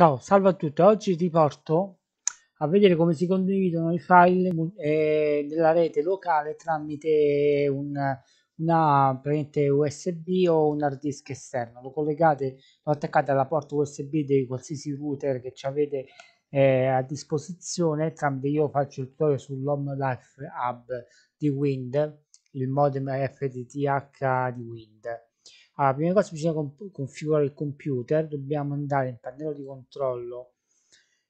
Ciao, salve a tutti. Oggi ti porto a vedere come si condividono i file eh, nella rete locale tramite un, una USB o un hard disk esterno. Lo collegate, lo attaccate alla porta USB di qualsiasi router che ci avete eh, a disposizione. Tramite io faccio il tutorial sull'Home Life Hub di Wind, il modem FTTH di Wind allora, prima cosa bisogna configurare il computer, dobbiamo andare in pannello di controllo,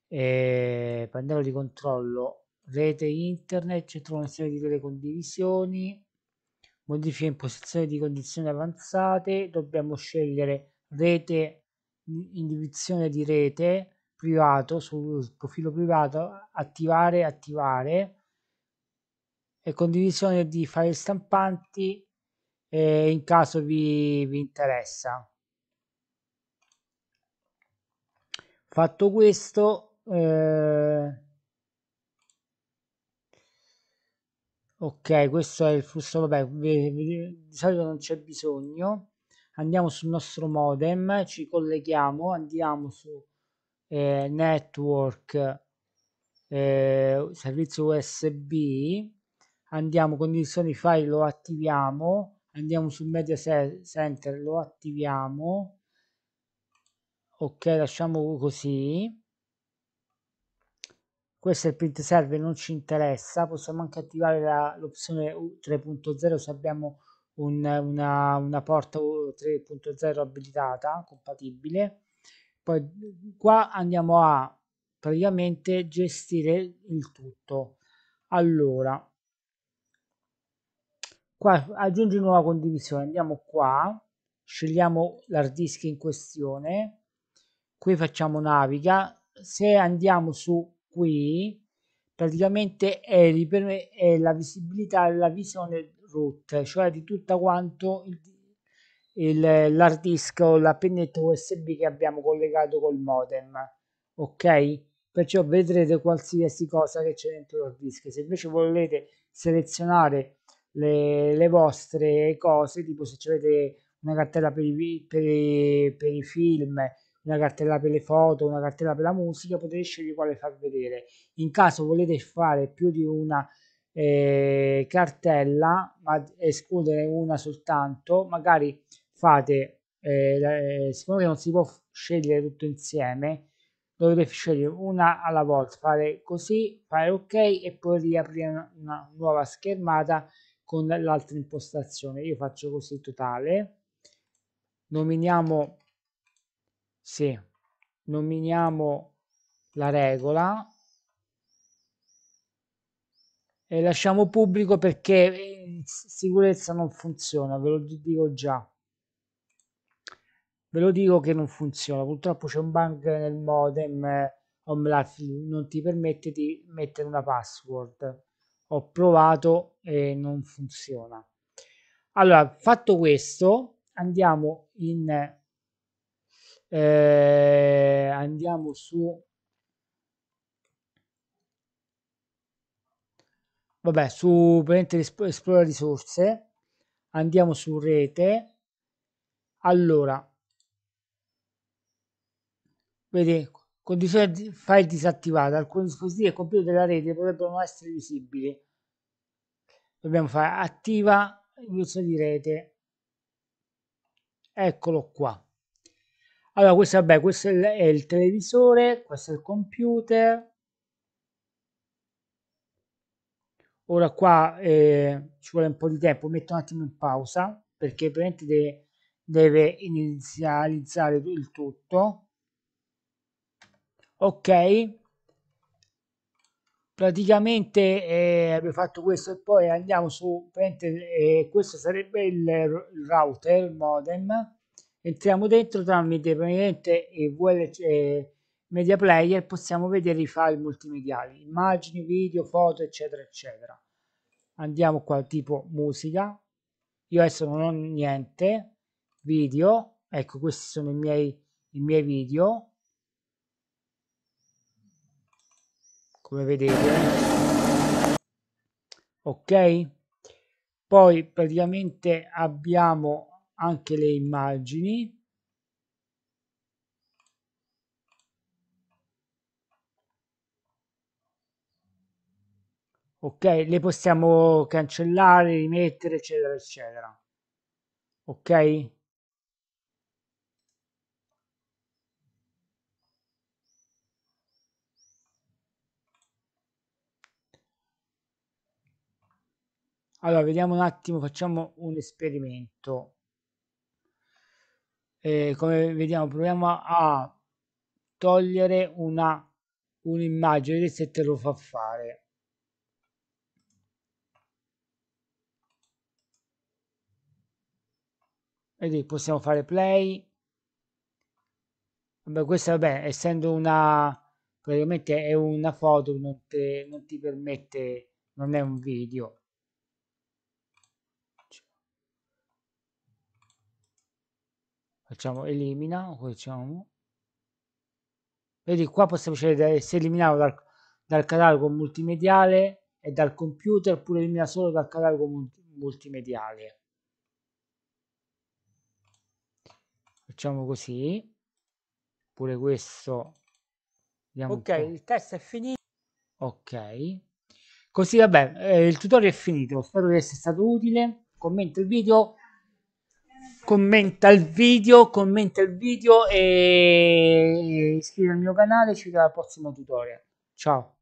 eh, pannello di controllo, rete internet, centro connessione di rete condivisioni, modifica in posizione di condizioni avanzate, dobbiamo scegliere rete, individuazione di rete, privato, sul profilo privato, attivare, attivare, e condivisione di file stampanti, eh, in caso vi, vi interessa fatto questo eh... ok questo è il flusso vabbè di solito non c'è bisogno andiamo sul nostro modem ci colleghiamo andiamo su eh, network eh, servizio usb andiamo condizioni file lo attiviamo andiamo sul media center lo attiviamo ok lasciamo così questo è il print server non ci interessa possiamo anche attivare l'opzione 3.0 se abbiamo un, una, una porta 3.0 abilitata compatibile poi qua andiamo a praticamente gestire il tutto allora qua aggiungi nuova condivisione andiamo qua scegliamo l'hard disk in questione qui facciamo naviga se andiamo su qui praticamente è, è la visibilità della visione root cioè di tutta quanto l'hard disk o la pennetta USB che abbiamo collegato col modem. Ok? Perciò vedrete qualsiasi cosa che c'è dentro l'hard disk. Se invece volete selezionare le, le vostre cose, tipo se avete una cartella per i, per, i, per i film, una cartella per le foto, una cartella per la musica, potete scegliere quale far vedere. In caso volete fare più di una eh, cartella, ma escludere una soltanto, magari fate, eh, eh siccome non si può scegliere tutto insieme, dovete scegliere una alla volta, fare così, fare ok e poi riaprire una, una nuova schermata con l'altra impostazione. Io faccio così totale, nominiamo, sì, nominiamo la regola e lasciamo pubblico perché eh, in sicurezza non funziona, ve lo dico già. Ve lo dico che non funziona, purtroppo c'è un bug nel modem, eh, non ti permette di mettere una password ho provato e non funziona allora fatto questo andiamo in eh, andiamo su vabbè su esplora risorse andiamo su rete allora vedi condizione di file disattivata, alcuni dispositivi e computer della rete potrebbero non essere visibili. Dobbiamo fare attiva l'uso di rete. Eccolo qua. Allora, questo, vabbè, questo è il, è il televisore, questo è il computer. Ora qua eh, ci vuole un po' di tempo, metto un attimo in pausa perché praticamente deve, deve inizializzare il tutto ok praticamente eh, abbiamo fatto questo e poi andiamo su eh, questo sarebbe il, router il modem entriamo dentro tramite praticamente eh, VLC, eh, media player possiamo vedere i file multimediali immagini video foto eccetera eccetera andiamo qua tipo musica io adesso non ho niente video ecco questi sono i miei, i miei video come vedete ok poi praticamente abbiamo anche le immagini ok le possiamo cancellare rimettere eccetera eccetera ok Allora, vediamo un attimo, facciamo un esperimento. Eh, come vediamo, proviamo a, togliere una un'immagine, vedete se te lo fa fare. Vedete, possiamo fare play. Vabbè, questa, vabbè, essendo una praticamente è una foto, non, te, non ti permette, non è un video facciamo elimina facciamo vedi qua possiamo scegliere se eliminavo dal, dal catalogo multimediale e dal computer oppure elimina solo dal catalogo multimediale facciamo così pure questo Vediamo ok il test è finito ok così vabbè eh, il tutorial è finito spero di essere stato utile commento il video commenta il video, commenta il video e iscriviti al mio canale, ci vediamo al prossimo tutorial. Ciao!